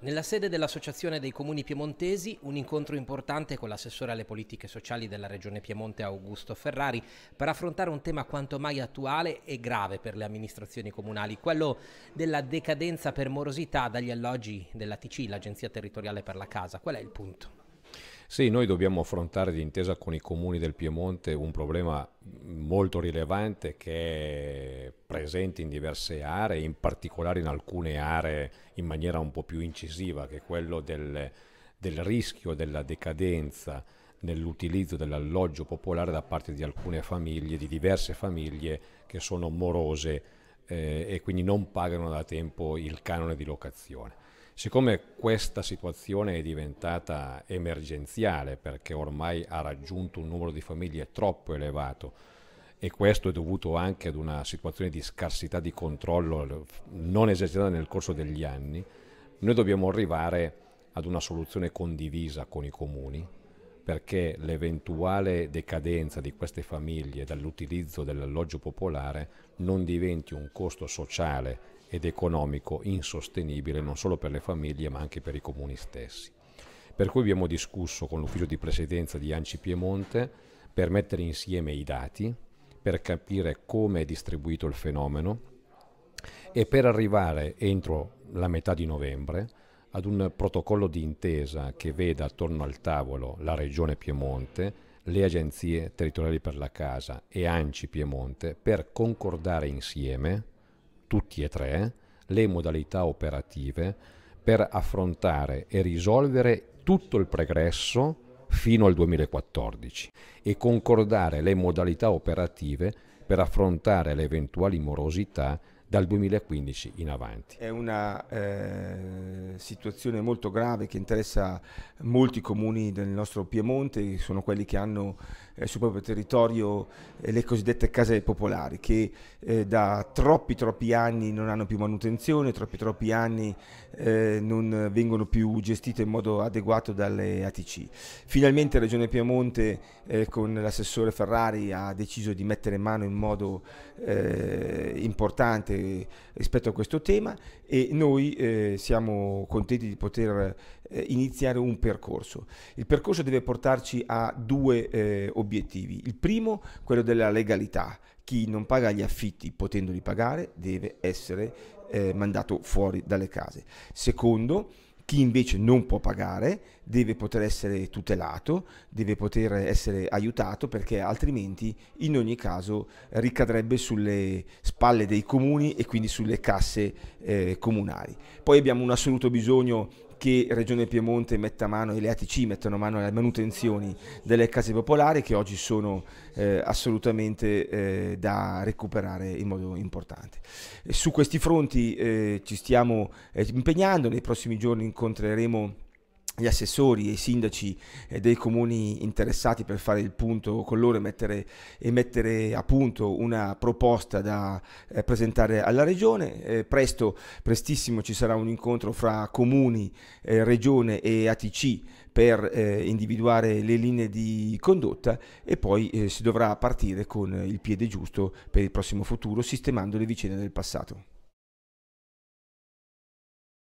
Nella sede dell'Associazione dei Comuni Piemontesi, un incontro importante con l'assessore alle politiche sociali della Regione Piemonte Augusto Ferrari per affrontare un tema quanto mai attuale e grave per le amministrazioni comunali, quello della decadenza per morosità dagli alloggi della TC, l'Agenzia Territoriale per la Casa. Qual è il punto? Sì, noi dobbiamo affrontare d'intesa con i comuni del Piemonte un problema mm, molto rilevante che è presente in diverse aree, in particolare in alcune aree in maniera un po' più incisiva, che è quello del, del rischio della decadenza nell'utilizzo dell'alloggio popolare da parte di alcune famiglie, di diverse famiglie che sono morose eh, e quindi non pagano da tempo il canone di locazione. Siccome questa situazione è diventata emergenziale perché ormai ha raggiunto un numero di famiglie troppo elevato e questo è dovuto anche ad una situazione di scarsità di controllo non esercitata nel corso degli anni, noi dobbiamo arrivare ad una soluzione condivisa con i comuni perché l'eventuale decadenza di queste famiglie dall'utilizzo dell'alloggio popolare non diventi un costo sociale ed economico insostenibile non solo per le famiglie ma anche per i comuni stessi. Per cui abbiamo discusso con l'ufficio di presidenza di Anci Piemonte per mettere insieme i dati, per capire come è distribuito il fenomeno e per arrivare entro la metà di novembre ad un protocollo di intesa che veda attorno al tavolo la Regione Piemonte, le agenzie territoriali per la casa e ANCI Piemonte per concordare insieme tutti e tre, le modalità operative per affrontare e risolvere tutto il pregresso fino al 2014 e concordare le modalità operative per affrontare le eventuali morosità dal 2015 in avanti. È una eh, situazione molto grave che interessa molti comuni del nostro Piemonte, sono quelli che hanno eh, sul proprio territorio eh, le cosiddette case popolari, che eh, da troppi troppi anni non hanno più manutenzione, troppi troppi anni eh, non vengono più gestite in modo adeguato dalle ATC. Finalmente Regione Piemonte eh, con l'assessore Ferrari ha deciso di mettere mano in modo importante eh, rispetto a questo tema e noi eh, siamo contenti di poter eh, iniziare un percorso. Il percorso deve portarci a due eh, obiettivi. Il primo, quello della legalità. Chi non paga gli affitti potendoli pagare deve essere eh, mandato fuori dalle case. Secondo, chi invece non può pagare deve poter essere tutelato, deve poter essere aiutato perché altrimenti in ogni caso ricadrebbe sulle spalle dei comuni e quindi sulle casse eh, comunali. Poi abbiamo un assoluto bisogno che Regione Piemonte metta mano e le ATC mettano mano alle manutenzioni delle case popolari che oggi sono eh, assolutamente eh, da recuperare in modo importante. E su questi fronti eh, ci stiamo eh, impegnando, nei prossimi giorni incontreremo gli assessori e i sindaci eh, dei comuni interessati per fare il punto con loro e mettere, e mettere a punto una proposta da eh, presentare alla regione. Eh, presto, prestissimo ci sarà un incontro fra comuni, eh, regione e ATC per eh, individuare le linee di condotta e poi eh, si dovrà partire con il piede giusto per il prossimo futuro, sistemando le vicende del passato.